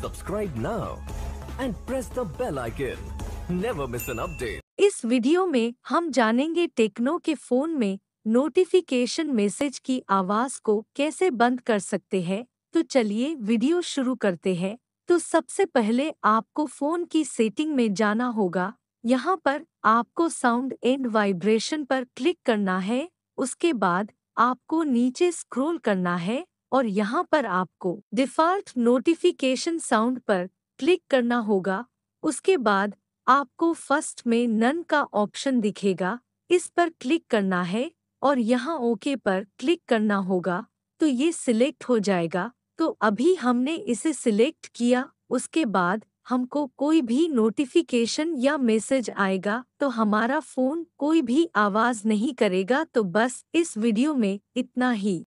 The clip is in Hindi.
subscribe now and press the bell icon never miss an update इस वीडियो में हम जानेंगे टेक्नो के फोन में नोटिफिकेशन मैसेज की आवाज को कैसे बंद कर सकते हैं तो चलिए वीडियो शुरू करते हैं तो सबसे पहले आपको फोन की सेटिंग में जाना होगा यहाँ पर आपको साउंड एंड वाइब्रेशन पर क्लिक करना है उसके बाद आपको नीचे स्क्रॉल करना है और यहाँ पर आपको डिफ़ॉल्ट नोटिफिकेशन साउंड पर क्लिक करना होगा उसके बाद आपको फर्स्ट में नन का ऑप्शन दिखेगा इस पर क्लिक करना है और यहाँ ओके पर क्लिक करना होगा तो ये सिलेक्ट हो जाएगा तो अभी हमने इसे सिलेक्ट किया उसके बाद हमको कोई भी नोटिफिकेशन या मैसेज आएगा तो हमारा फोन कोई भी आवाज नहीं करेगा तो बस इस वीडियो में इतना ही